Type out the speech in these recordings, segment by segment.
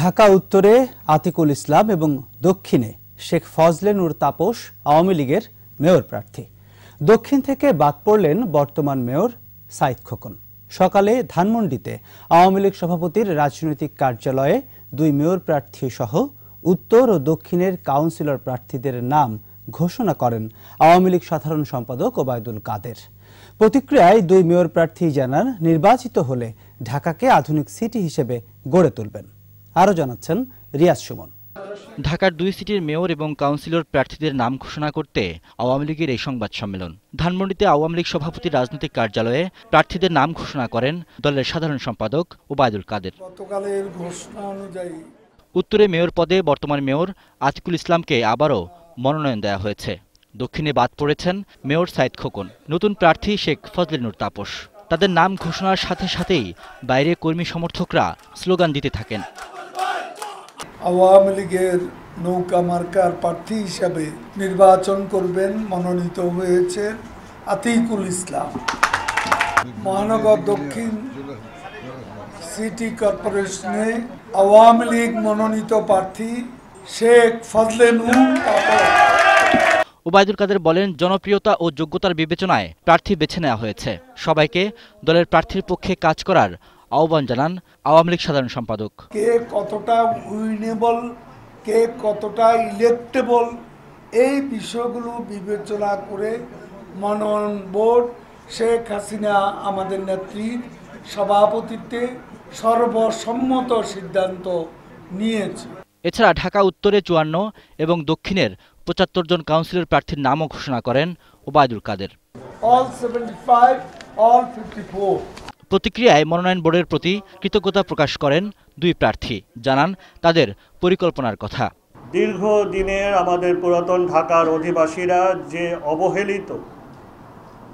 ঢাকা উত্তরে আতিকুল ইসলাম এবং দক্ষিণে শেখ ফজলে নূর তাপস আওয়ামী লীগের মেয়র প্রার্থী দক্ষিণ থেকে বাদ পড়লেন বর্তমান মেয়র সাইদ খোকন সকালে ধানমন্ডিতে আওয়ামী লীগ সভাপতির রাজনৈতিক কার্যালয়ে দুই মেয়র প্রার্থী সহ উত্তর ও দক্ষিণের কাউন্সিলর প্রার্থীদের নাম ঘোষণা করেন আওয়ামী লীগ সাধারণ সম্পাদক ওবায়দুল কাদের প্রতিক্রিয়ায় দুই মেয়র প্রার্থী জানান নির্বাচিত হলে ঢাকাকে আধুনিক সিটি হিসেবে গড়ে তুলবেন আরও জানাচ্ছেন রিয়াজ সুমন ঢাকার দুই সিটির মেয়র এবং কাউন্সিলর প্রার্থীদের নাম ঘোষণা করতে আওয়ামী লীগের এই সংবাদ সম্মেলন ধানমন্ডিতে আওয়ামী লীগ সভাপতির রাজনৈতিক কার্যালয়ে প্রার্থীদের নাম ঘোষণা করেন দলের সাধারণ সম্পাদক ওবায়দুল কাদের উত্তরে মেয়র পদে বর্তমান মেয়র আতিকুল ইসলামকে আবারও মনোনয়ন দেওয়া হয়েছে দক্ষিণে বাদ পড়েছেন মেয়র সাইদ খোকন নতুন প্রার্থী শেখ ফজলিনুর তাপস তাদের নাম ঘোষণার সাথে সাথেই বাইরে কর্মী সমর্থকরা স্লোগান দিতে থাকেন আওয়ামী লীগের নৌকা মার্কার প্রার্থী হিসাবে নির্বাচন করবেন মনোনীত হয়েছে আতিকুল ইসলাম মহানগর দক্ষিণ সিটি কর্পোরেশনে আওয়ামী লীগ মনোনীত প্রার্থী শেখ ফজলে ওবায়দুল কাদের বলেন জনপ্রিয়তা ও যোগ্যতার বিবেচনায় প্রার্থী বেছে নেওয়া হয়েছে সবাইকে দলের প্রার্থীর পক্ষে কাজ করার আহ্বান জানান আওয়ামী লীগ সাধারণ সম্পাদক কে কতটা উইনেবল কে কতটা ইলেকটেবল এই বিষয়গুলো বিবেচনা করে মনোনয়ন বোর্ড শেখ হাসিনা আমাদের নেত্রীর সভাপতিত্বে সর্বসম্মত সিদ্ধান্ত নিয়েছে এছাড়া ঢাকা উত্তরে চুয়ান্ন এবং দক্ষিণের পঁচাত্তর জন কাউন্সিলর প্রার্থীর নামও ঘোষণা করেন Obaidul Quader all seventy five all fifty four প্রতিক্রিয়ায় মনোনয়ন বোর্ডের প্রতি কৃতজ্ঞতা প্রকাশ করেন দুই প্রার্থী জানান তাদের পরিকল্পনার কথা দীর্ঘদিনের আমাদের পুরাতন ঢাকার অধিবাসীরা যে অবহেলিত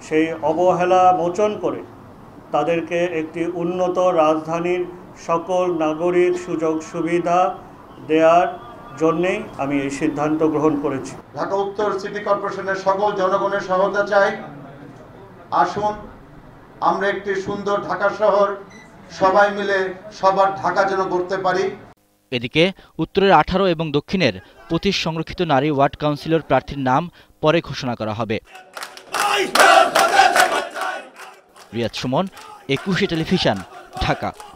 সেই অবহেলা মোচন করে তাদেরকে একটি উন্নত রাজধানীর সকল নাগরিক সুযোগ সুবিধা দেওয়ার জন্যেই আমি এই সিদ্ধান্ত গ্রহণ করেছি ঢাকা উত্তর সিটি কর্পোরেশনের সকল জনগণের সহায়তা চাই আসুন আমরা একটি সুন্দর ঢাকা শহর সবাই মিলে সবার ঢাকা যেন করতে পারি এদিকে উত্তরের আঠারো এবং দক্ষিণের পঁচিশ সংরক্ষিত নারী ওয়ার্ড কাউন্সিলর প্রার্থীর নাম পরে ঘোষণা করা হবে রিয়াজ সুমন একুশে টেলিভিশন ঢাকা